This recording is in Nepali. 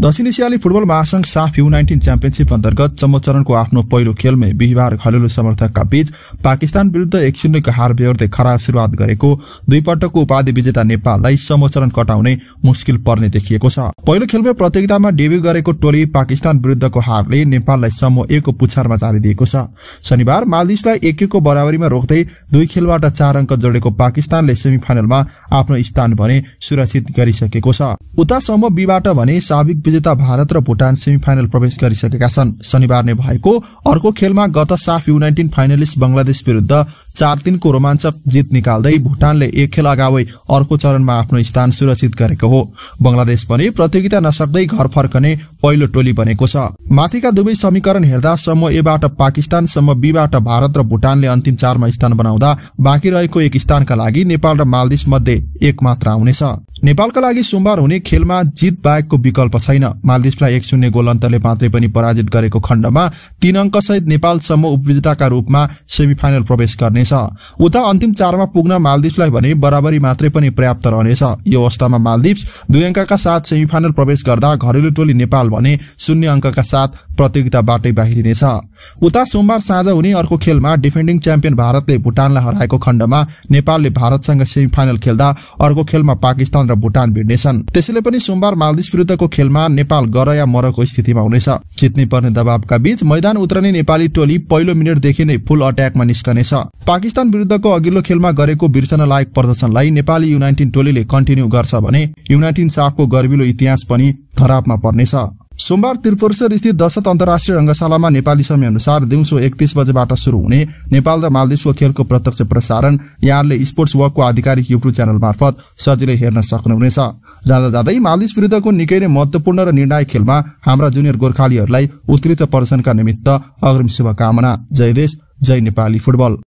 दक्षिण एसियाली फुटबल महासंघ साफ यू नाइन्टिन च्याम्पियनसिप अन्तर्गत चरणको आफ्नो पहिलो खेलमै बिहिबार घरेलु समर्थकका बीच पाकिस्तान विरूद्ध एक शून्यको हार बेहोर्दै खराब शुरूआत गरेको दुई पटकको उपाधि विजेता नेपाललाई समोचरण कटाउने मुस्किल पर्ने देखिएको छ पहिलो खेलमै प्रतियोगितामा डेब्यू गरेको टोली पाकिस्तान विरूद्धको हारले नेपाललाई समूह एकको पुछारमा दिएको छ शनिबार मालदिवसलाई एक एकको बराबरीमा रोक्दै दुई खेलबाट चार अङ्क जोडेको पाकिस्तानले सेमी आफ्नो स्थान भने सुरक्षित गरिसकेको छ उता समूह बीबाट भने साबिक विजेता भारत र भुटान सेमी फाइनल प्रवेश गरिसकेका छन् शनिबार नै भएको अर्को खेलमा गत SAFF U nineteen finalist Bangladesh विरूद्ध चार दिनको रोमाञ्चक जित निकाल्दै भुटानले एक खेल अगावै अर्को चरणमा आफ्नो स्थान सुरक्षित गरेको हो बंगलादेश पनि प्रतियोगिता नसक्दै घर फर्कने पहिलो टोली बनेको छ माथिका दुवै समीकरण हेर्दा समूह एबाट पाकिस्तान समूह बीबाट भारत र भुटानले अन्तिम चारमा स्थान बनाउँदा बाँकी रहेको एक स्थानका लागि नेपाल र मालदिस मध्ये एक मात्र आउनेछ नेपालका लागि सोमबार हुने खेलमा जित बाहेकको विकल्प छैन मालदिप्सलाई एक शून्य गोल अन्तरले मात्रै पनि पराजित गरेको खण्डमा तीन अङ्कसहित नेपालसम्म उपविजेताका रूपमा सेमिफाइनल प्रवेश गर्नेछ उता अन्तिम चारमा पुग्न मालदिप्सलाई भने बराबरी मात्रै पनि पर्याप्त रहनेछ यो अवस्थामा मालदिप्स दुई अङ्कका साथ सेमिफाइनल प्रवेश गर्दा घरेलु टोली नेपाल भने शून्य अङ्कका साथ प्रतियोगिताबाटै बाहिरिनेछ उता सोमबार साँझ हुने अर्को खेलमा डिफेन्डिङ च्याम्पियन भारतले भुटानलाई हराएको खण्डमा नेपालले भारतसँग सेमी फाइनल खेल्दा अर्को खेलमा पाकिस्तान र भुटान भिड्नेछन् त्यसैले पनि सोमबार मालदिव विरुद्धको खेलमा नेपाल गर या मरको स्थितिमा हुनेछ जित्ने पर्ने दबावका बीच मैदान उत्रने नेपाली टोली पहिलो मिनटदेखि नै फुल अट्याकमा निस्कनेछ पाकिस्तान विरुद्धको अघिल्लो खेलमा गरेको बिर्सन लायक प्रदर्शनलाई नेपाली युनाइटेड टोलीले कन्टिन्यू गर्छ भने युनाइटेड साहको गर्विलो इतिहास पनि धरापमा पर्नेछ सोमबार त्रिपुरेश्वर स्थित दशत अन्तर्राष्ट्रिय रंगशालामा नेपाली समय अनुसार दिउँसो एकतिस बजेबाट सुरु हुने नेपाल र मालदिवसको खेलको प्रत्यक्ष प्रसारण यहाँले स्पोर्ट्स वर्कको आधिकारिक युट्युब च्यानल मार्फत सजिलै हेर्न सक्नुहुनेछ जाँदा जाँदै मालदिवस विरुद्धको निकै नै महत्वपूर्ण र निर्णायक खेलमा हाम्रा जुनियर गोर्खालीहरूलाई उत्कृष्ट प्रदर्शनका निमित्त अग्रिम शुभकामना जय देश जय नेपाली फुटबल